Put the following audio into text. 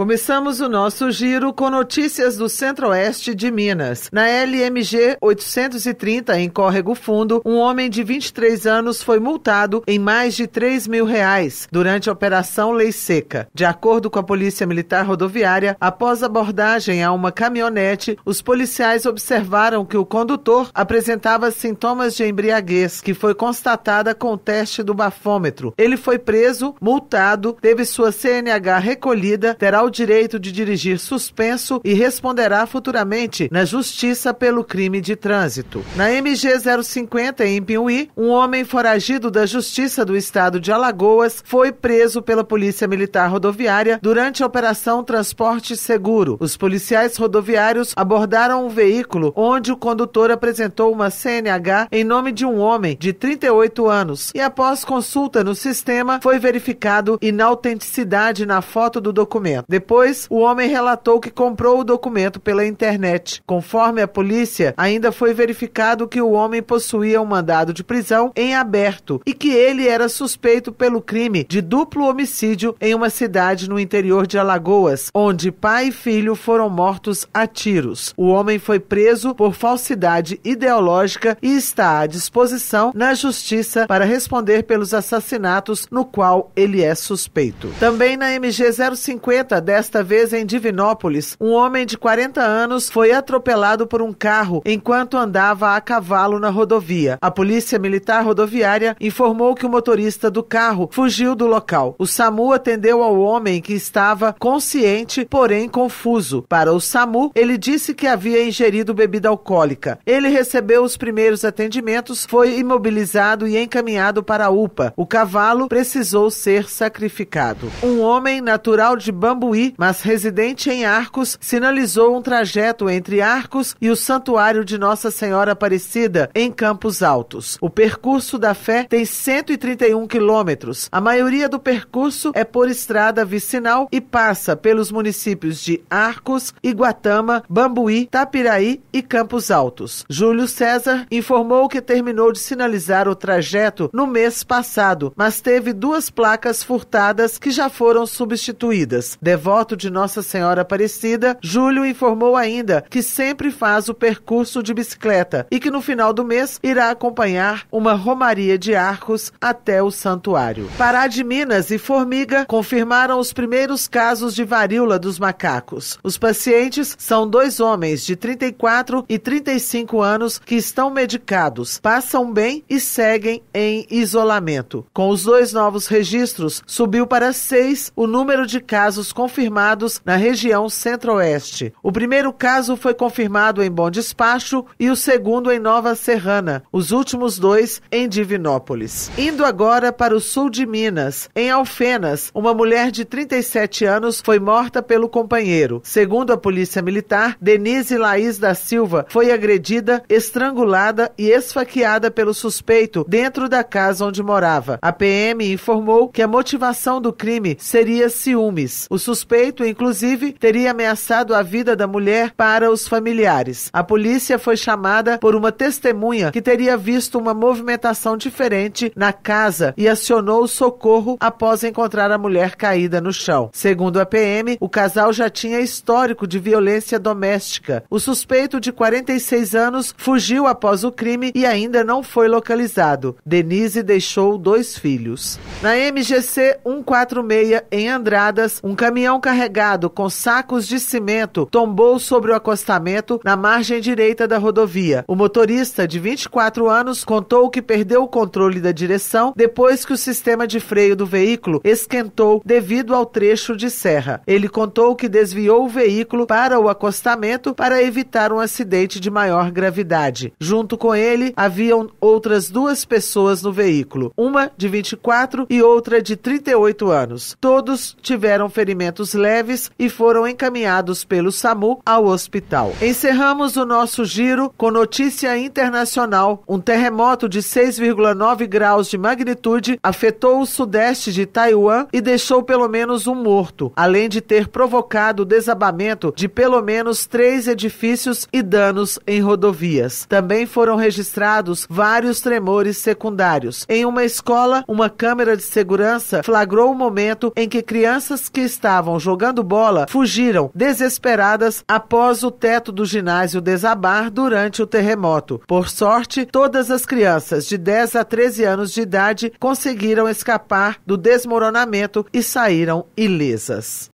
Começamos o nosso giro com notícias do Centro-Oeste de Minas. Na LMG 830, em Córrego Fundo, um homem de 23 anos foi multado em mais de 3 mil reais durante a Operação Lei Seca. De acordo com a Polícia Militar Rodoviária, após abordagem a uma caminhonete, os policiais observaram que o condutor apresentava sintomas de embriaguez, que foi constatada com o teste do bafômetro. Ele foi preso, multado, teve sua CNH recolhida, terá o direito de dirigir suspenso e responderá futuramente na justiça pelo crime de trânsito. Na MG 050 em Piuí, um homem foragido da Justiça do Estado de Alagoas foi preso pela Polícia Militar Rodoviária durante a operação Transporte Seguro. Os policiais rodoviários abordaram um veículo onde o condutor apresentou uma CNH em nome de um homem de 38 anos e após consulta no sistema foi verificado inautenticidade na foto do documento. Depois, o homem relatou que comprou o documento pela internet. Conforme a polícia, ainda foi verificado que o homem possuía um mandado de prisão em aberto e que ele era suspeito pelo crime de duplo homicídio em uma cidade no interior de Alagoas, onde pai e filho foram mortos a tiros. O homem foi preso por falsidade ideológica e está à disposição na justiça para responder pelos assassinatos no qual ele é suspeito. Também na MG 050 desta vez em Divinópolis, um homem de 40 anos foi atropelado por um carro enquanto andava a cavalo na rodovia. A Polícia Militar Rodoviária informou que o motorista do carro fugiu do local. O SAMU atendeu ao homem que estava consciente, porém confuso. Para o SAMU, ele disse que havia ingerido bebida alcoólica. Ele recebeu os primeiros atendimentos, foi imobilizado e encaminhado para a UPA. O cavalo precisou ser sacrificado. Um homem natural de Bambu Piauí, mas residente em Arcos, sinalizou um trajeto entre Arcos e o Santuário de Nossa Senhora Aparecida, em Campos Altos. O percurso da fé tem 131 quilômetros. A maioria do percurso é por estrada vicinal e passa pelos municípios de Arcos, Iguatama, Bambuí, Tapiraí e Campos Altos. Júlio César informou que terminou de sinalizar o trajeto no mês passado, mas teve duas placas furtadas que já foram substituídas devoto de Nossa Senhora Aparecida, Júlio informou ainda que sempre faz o percurso de bicicleta e que no final do mês irá acompanhar uma romaria de arcos até o santuário. Pará de Minas e Formiga confirmaram os primeiros casos de varíola dos macacos. Os pacientes são dois homens de 34 e 35 anos que estão medicados, passam bem e seguem em isolamento. Com os dois novos registros, subiu para seis o número de casos confirmados confirmados na região centro-oeste. O primeiro caso foi confirmado em Bom Despacho e o segundo em Nova Serrana, os últimos dois em Divinópolis. Indo agora para o sul de Minas, em Alfenas, uma mulher de 37 anos foi morta pelo companheiro. Segundo a Polícia Militar, Denise Laís da Silva foi agredida, estrangulada e esfaqueada pelo suspeito dentro da casa onde morava. A PM informou que a motivação do crime seria ciúmes. O suspeito suspeito, inclusive, teria ameaçado a vida da mulher para os familiares. A polícia foi chamada por uma testemunha que teria visto uma movimentação diferente na casa e acionou o socorro após encontrar a mulher caída no chão. Segundo a PM, o casal já tinha histórico de violência doméstica. O suspeito de 46 anos fugiu após o crime e ainda não foi localizado. Denise deixou dois filhos. Na MGC 146 em Andradas, um caminhão caminhão carregado com sacos de cimento tombou sobre o acostamento na margem direita da rodovia. O motorista, de 24 anos, contou que perdeu o controle da direção depois que o sistema de freio do veículo esquentou devido ao trecho de serra. Ele contou que desviou o veículo para o acostamento para evitar um acidente de maior gravidade. Junto com ele, haviam outras duas pessoas no veículo, uma de 24 e outra de 38 anos. Todos tiveram ferimentos ferimentos leves e foram encaminhados pelo SAMU ao hospital. Encerramos o nosso giro com notícia internacional. Um terremoto de 6,9 graus de magnitude afetou o sudeste de Taiwan e deixou pelo menos um morto, além de ter provocado o desabamento de pelo menos três edifícios e danos em rodovias. Também foram registrados vários tremores secundários. Em uma escola, uma câmera de segurança flagrou o momento em que crianças que estavam estavam jogando bola fugiram desesperadas após o teto do ginásio desabar durante o terremoto. Por sorte, todas as crianças de 10 a 13 anos de idade conseguiram escapar do desmoronamento e saíram ilesas.